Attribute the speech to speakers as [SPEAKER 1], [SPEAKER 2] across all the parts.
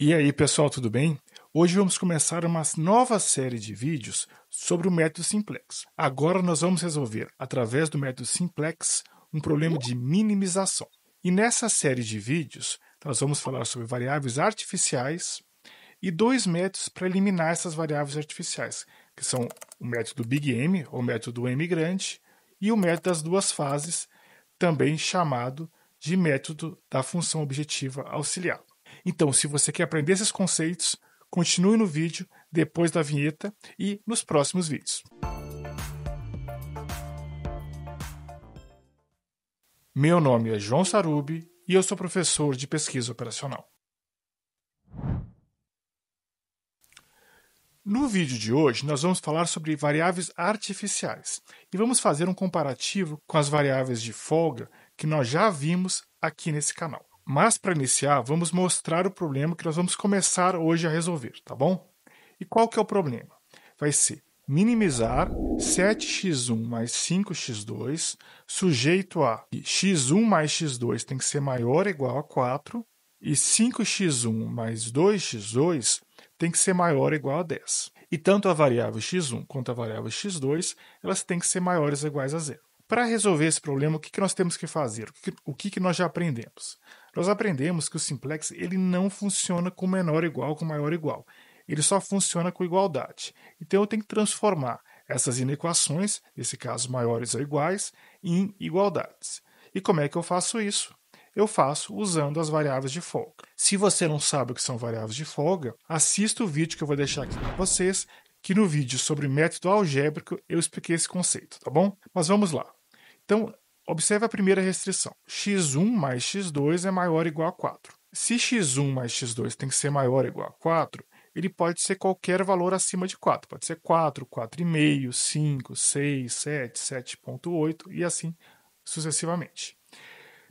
[SPEAKER 1] E aí, pessoal, tudo bem? Hoje vamos começar uma nova série de vídeos sobre o método simplex. Agora nós vamos resolver, através do método simplex, um problema de minimização. E nessa série de vídeos, nós vamos falar sobre variáveis artificiais e dois métodos para eliminar essas variáveis artificiais, que são o método Big M, ou método M grande, e o método das duas fases, também chamado de método da função objetiva auxiliar. Então, se você quer aprender esses conceitos, continue no vídeo depois da vinheta e nos próximos vídeos. Meu nome é João Sarubi e eu sou professor de pesquisa operacional. No vídeo de hoje, nós vamos falar sobre variáveis artificiais e vamos fazer um comparativo com as variáveis de folga que nós já vimos aqui nesse canal. Mas para iniciar, vamos mostrar o problema que nós vamos começar hoje a resolver, tá bom? E qual que é o problema? Vai ser minimizar 7x1 mais 5x2 sujeito a x1 mais x2 tem que ser maior ou igual a 4 e 5x1 mais 2x2 tem que ser maior ou igual a 10. E tanto a variável x1 quanto a variável x2, elas têm que ser maiores ou iguais a zero. Para resolver esse problema, o que, que nós temos que fazer? O, que, o que, que nós já aprendemos? Nós aprendemos que o simplex ele não funciona com menor igual com maior igual. Ele só funciona com igualdade. Então eu tenho que transformar essas inequações, nesse caso maiores ou iguais, em igualdades. E como é que eu faço isso? eu faço usando as variáveis de folga. Se você não sabe o que são variáveis de folga, assista o vídeo que eu vou deixar aqui para vocês, que no vídeo sobre método algébrico eu expliquei esse conceito, tá bom? Mas vamos lá. Então, observe a primeira restrição. x1 mais x2 é maior ou igual a 4. Se x1 mais x2 tem que ser maior ou igual a 4, ele pode ser qualquer valor acima de 4. Pode ser 4, 4,5, 5, 6, 7, 7,8 e assim sucessivamente.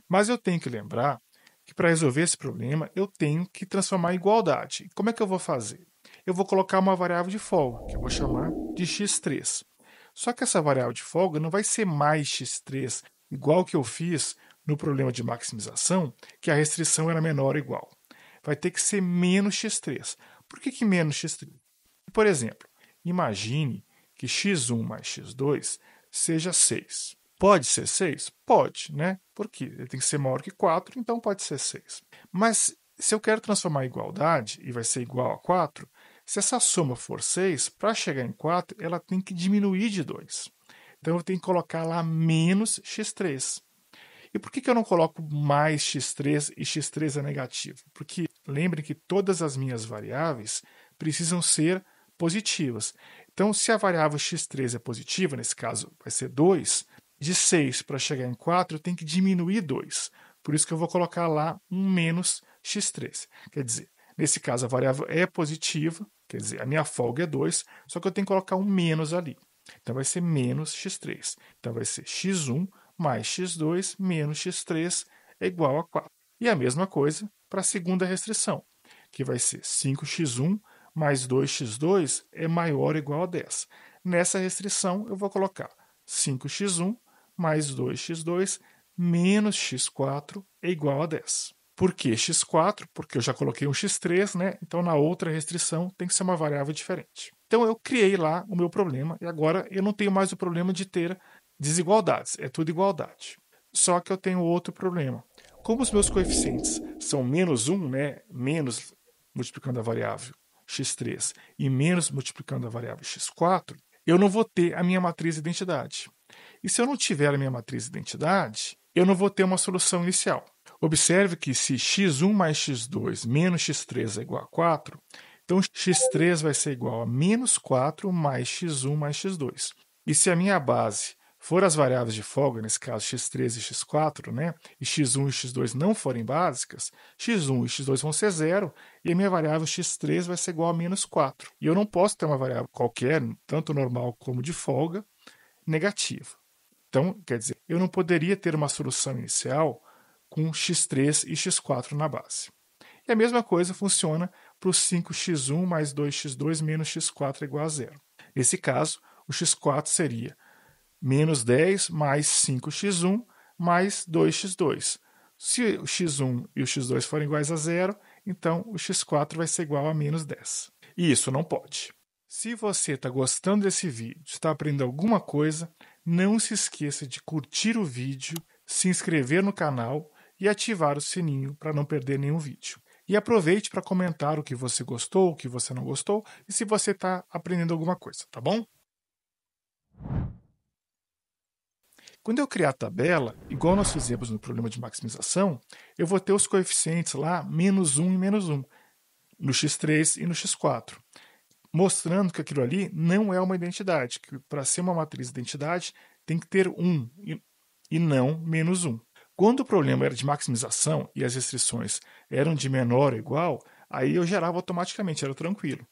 [SPEAKER 1] Mas eu tenho que lembrar que para resolver esse problema eu tenho que transformar a igualdade. Como é que eu vou fazer? Eu vou colocar uma variável de folga, que eu vou chamar de x3. Só que essa variável de folga não vai ser mais x3, igual que eu fiz no problema de maximização, que a restrição era menor ou igual. Vai ter que ser menos x3. Por que, que menos x3? Por exemplo, imagine que x1 mais x2 seja 6. Pode ser 6? Pode, né? Porque ele tem que ser maior que 4, então pode ser 6. Mas se eu quero transformar a igualdade, e vai ser igual a 4, se essa soma for 6, para chegar em 4, ela tem que diminuir de 2. Então eu tenho que colocar lá menos x3. E por que, que eu não coloco mais x3 e x3 é negativo? Porque lembrem que todas as minhas variáveis precisam ser positivas. Então, se a variável x3 é positiva, nesse caso vai ser 2, de 6 para chegar em 4 eu tenho que diminuir 2. Por isso que eu vou colocar lá um menos x3. Quer dizer, Nesse caso, a variável é positiva, quer dizer, a minha folga é 2, só que eu tenho que colocar um menos ali. Então, vai ser menos x3. Então, vai ser x1 mais x2 menos x3 é igual a 4. E a mesma coisa para a segunda restrição, que vai ser 5x1 mais 2x2 é maior ou igual a 10. Nessa restrição, eu vou colocar 5x1 mais 2x2 menos x4 é igual a 10. Por que x4? Porque eu já coloquei um x3, né? Então na outra restrição tem que ser uma variável diferente. Então eu criei lá o meu problema e agora eu não tenho mais o problema de ter desigualdades, é tudo igualdade. Só que eu tenho outro problema. Como os meus coeficientes são menos 1, né? Menos multiplicando a variável x3 e menos multiplicando a variável x4, eu não vou ter a minha matriz identidade. E se eu não tiver a minha matriz identidade, eu não vou ter uma solução inicial. Observe que se x1 mais x2 menos x3 é igual a 4, então x3 vai ser igual a menos 4 mais x1 mais x2. E se a minha base for as variáveis de folga, nesse caso x3 e x4, né, e x1 e x2 não forem básicas, x1 e x2 vão ser zero, e a minha variável x3 vai ser igual a menos 4. E eu não posso ter uma variável qualquer, tanto normal como de folga, negativa. Então, quer dizer, eu não poderia ter uma solução inicial com x3 e x4 na base. E a mesma coisa funciona para o 5x1 mais 2x2 menos x4 é igual a zero. Nesse caso, o x4 seria menos 10 mais 5x1 mais 2x2. Se o x1 e o x2 forem iguais a zero, então o x4 vai ser igual a menos 10. E isso não pode. Se você está gostando desse vídeo, está aprendendo alguma coisa, não se esqueça de curtir o vídeo, se inscrever no canal e ativar o sininho para não perder nenhum vídeo. E aproveite para comentar o que você gostou, o que você não gostou e se você está aprendendo alguma coisa, tá bom? Quando eu criar a tabela, igual nós fizemos no problema de maximização, eu vou ter os coeficientes lá menos 1 e menos 1, no x3 e no x4, mostrando que aquilo ali não é uma identidade, que para ser uma matriz de identidade tem que ter 1 e, e não menos 1. Quando o problema era de maximização e as restrições eram de menor ou igual, aí eu gerava automaticamente, era tranquilo.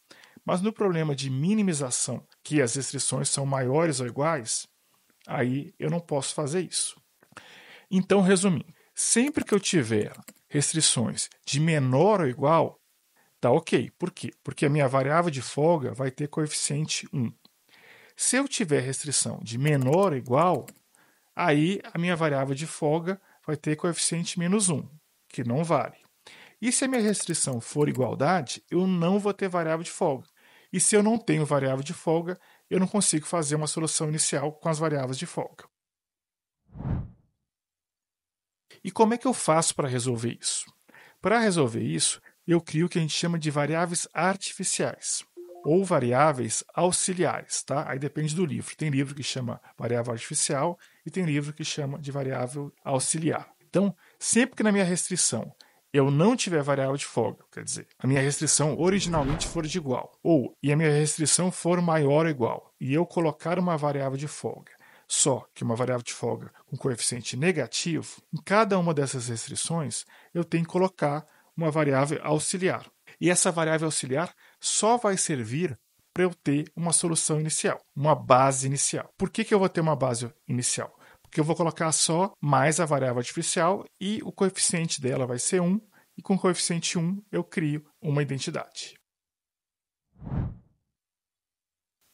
[SPEAKER 1] Mas no problema de minimização, que as restrições são maiores ou iguais, aí eu não posso fazer isso. Então, resumindo, sempre que eu tiver restrições de menor ou igual, tá ok. Por quê? Porque a minha variável de folga vai ter coeficiente 1. Se eu tiver restrição de menor ou igual, aí a minha variável de folga vai ter coeficiente menos 1, que não vale. E se a minha restrição for igualdade, eu não vou ter variável de folga. E se eu não tenho variável de folga, eu não consigo fazer uma solução inicial com as variáveis de folga. E como é que eu faço para resolver isso? Para resolver isso, eu crio o que a gente chama de variáveis artificiais ou variáveis auxiliares, tá? Aí depende do livro. Tem livro que chama variável artificial e tem livro que chama de variável auxiliar. Então, sempre que na minha restrição eu não tiver variável de folga, quer dizer, a minha restrição originalmente for de igual, ou e a minha restrição for maior ou igual, e eu colocar uma variável de folga, só que uma variável de folga com coeficiente negativo, em cada uma dessas restrições eu tenho que colocar uma variável auxiliar. E essa variável auxiliar só vai servir para eu ter uma solução inicial, uma base inicial. Por que, que eu vou ter uma base inicial? Porque eu vou colocar só mais a variável artificial e o coeficiente dela vai ser 1, e com o coeficiente 1 eu crio uma identidade.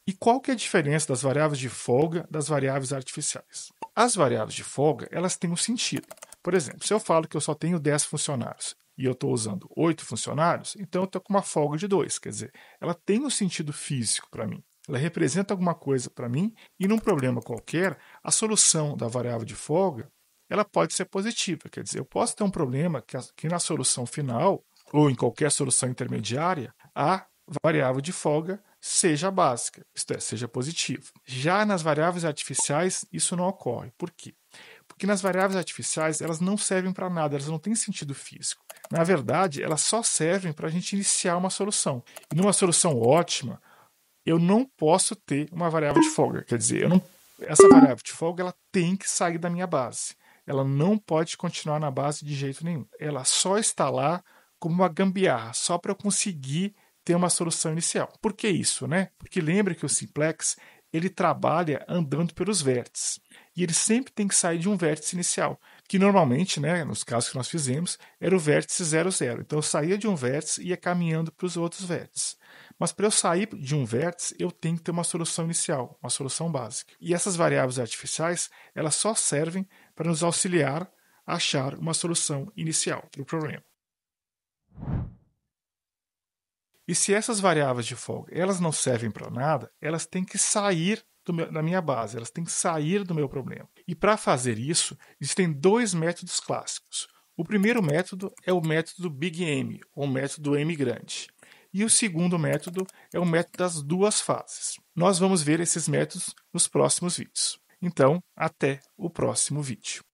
[SPEAKER 1] E qual que é a diferença das variáveis de folga das variáveis artificiais? As variáveis de folga, elas têm um sentido. Por exemplo, se eu falo que eu só tenho 10 funcionários e eu estou usando oito funcionários, então eu estou com uma folga de dois. Quer dizer, ela tem um sentido físico para mim. Ela representa alguma coisa para mim e num problema qualquer, a solução da variável de folga ela pode ser positiva. Quer dizer, eu posso ter um problema que, que na solução final ou em qualquer solução intermediária, a variável de folga seja básica, isto é, seja positiva. Já nas variáveis artificiais, isso não ocorre. Por quê? Porque nas variáveis artificiais, elas não servem para nada, elas não têm sentido físico. Na verdade, elas só servem para a gente iniciar uma solução. E numa solução ótima, eu não posso ter uma variável de folga. Quer dizer, não, essa variável de folga ela tem que sair da minha base. Ela não pode continuar na base de jeito nenhum. Ela só está lá como uma gambiarra, só para eu conseguir ter uma solução inicial. Por que isso, né? Porque lembra que o simplex ele trabalha andando pelos vértices e ele sempre tem que sair de um vértice inicial, que normalmente, né, nos casos que nós fizemos, era o vértice 00. Então eu saía de um vértice e ia caminhando para os outros vértices. Mas para eu sair de um vértice, eu tenho que ter uma solução inicial, uma solução básica. E essas variáveis artificiais, elas só servem para nos auxiliar a achar uma solução inicial para o problema. E se essas variáveis de folga elas não servem para nada, elas têm que sair meu, da minha base, elas têm que sair do meu problema. E para fazer isso, existem dois métodos clássicos. O primeiro método é o método Big M, ou método M grande. E o segundo método é o método das duas fases. Nós vamos ver esses métodos nos próximos vídeos. Então, até o próximo vídeo.